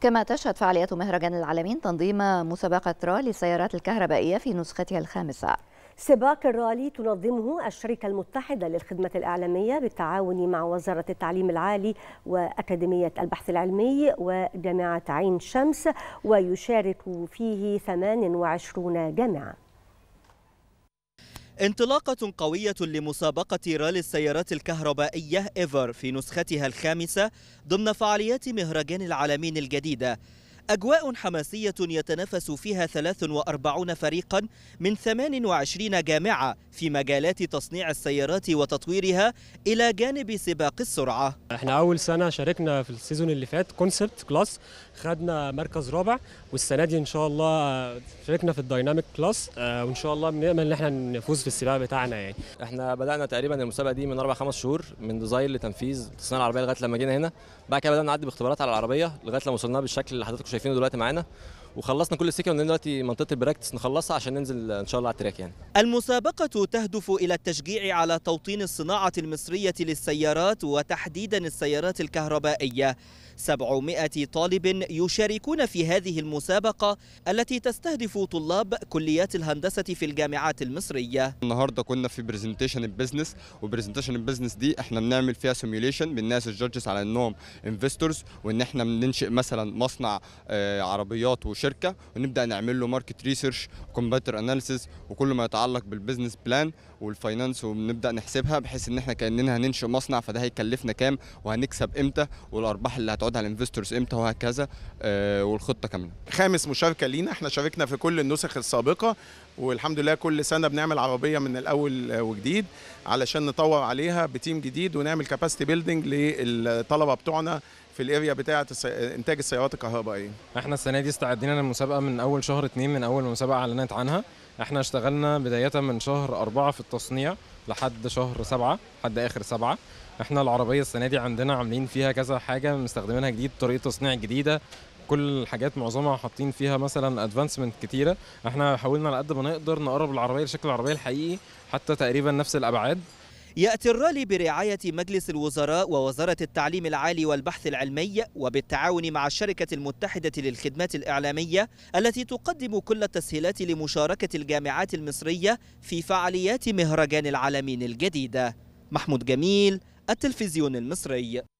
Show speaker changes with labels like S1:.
S1: كما تشهد فعاليات مهرجان العالمين تنظيم مسابقة رالي السيارات الكهربائية في نسختها الخامسة سباق الرالي تنظمه الشركة المتحدة للخدمة الإعلامية بالتعاون مع وزارة التعليم العالي وأكاديمية البحث العلمي وجامعة عين شمس ويشارك فيه 28 جامعة
S2: انطلاقة قوية لمسابقة رالي السيارات الكهربائية إيفر في نسختها الخامسة ضمن فعاليات مهرجان العالمين الجديدة أجواء حماسية يتنافس فيها 43 فريقا من 28 جامعة في مجالات تصنيع السيارات وتطويرها
S3: إلى جانب سباق السرعة احنا أول سنة شاركنا في السيزون اللي فات كونسبت كلاس خدنا مركز رابع والسنة دي إن شاء الله آه، شاركنا في الدايناميك كلاس آه، وإن شاء الله بنأمل إن احنا نفوز في السباق بتاعنا يعني احنا بدأنا تقريبا المسابقة دي من أربع خمس شهور من ديزاين لتنفيذ تصنيع العربية لغاية لما جينا هنا بعد كده بدأنا نعدي باختبارات على العربية لغاية لما وصلنا بالشكل اللي حضراتكم شايفينه دلوقتي معانا وخلصنا كل السكه وننزل دلوقتي منطقه البراكتس نخلصها عشان ننزل ان شاء الله على التراك يعني
S2: المسابقه تهدف الى التشجيع على توطين الصناعه المصريه للسيارات وتحديدا السيارات الكهربائيه 700 طالب يشاركون في هذه المسابقه التي تستهدف طلاب كليات الهندسه في الجامعات المصريه
S4: النهارده كنا في برزنتيشن البزنس وبرزنتيشن البزنس دي احنا بنعمل فيها سيميوليشن بالناس الجادجز على انهم انفستورز وان احنا بننشئ مثلا مصنع آه، عربيات وشركه الشركه ونبدا نعمل له ماركت ريسيرش كومباتر اناليسيس وكل ما يتعلق بالبزنس بلان والفاينانس ونبدا نحسبها بحيث ان احنا كاننا هننشئ مصنع فده هيكلفنا كام وهنكسب امتى والارباح اللي هتقعد على الانفستورز امتى وهكذا آه، والخطه كامله. خامس مشاركه لينا احنا شاركنا في كل النسخ السابقه والحمد لله كل سنه بنعمل عربيه من الاول وجديد علشان نطور عليها بتيم جديد ونعمل كاباسيتي بيلدينج للطلبه بتوعنا في الاريا بتاعه انتاج السيارات
S3: الكهربائيه. احنا السنه دي استعدينا للمسابقه من اول شهر اتنين من اول مسابقه اعلنت عنها، احنا اشتغلنا بدايه من شهر أربعة في التصنيع لحد شهر سبعة لحد اخر سبعة. احنا العربيه السنه دي عندنا عاملين فيها كذا حاجه مستخدمينها جديد طريقه تصنيع جديده كل الحاجات معظمها حاطين فيها مثلا ادفانسمنت كتيره احنا حاولنا على قد ما نقدر نقرب العربيه لشكل العربيه الحقيقي حتى تقريبا نفس الابعاد يأتي الرالي برعاية
S2: مجلس الوزراء ووزارة التعليم العالي والبحث العلمي وبالتعاون مع الشركة المتحدة للخدمات الإعلامية التي تقدم كل التسهيلات لمشاركة الجامعات المصرية في فعاليات مهرجان العالمين الجديدة محمود جميل التلفزيون المصري